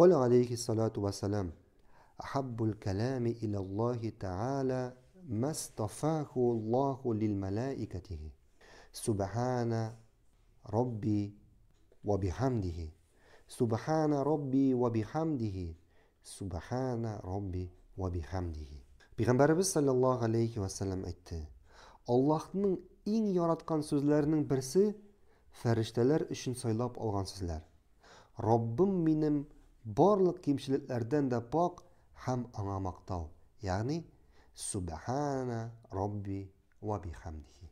قال عليه الصلاة والسلام أحب الكلام إلى الله تعالى ما اصطفاه الله للملائكته سبحان ربي وبحمده سبحان ربي وبحمده سبحان ربي وبحمده بغمبر صلى الله عليه وسلم ات الله من إن يراتقان سوزلرنن برسي فرشتلر إشن سيلاب ألغان سوزلر ربم منم барлык кимчилекләрдән дә пак һәм аңа мактау. Ягъни субхана рабби ва бихамдихи.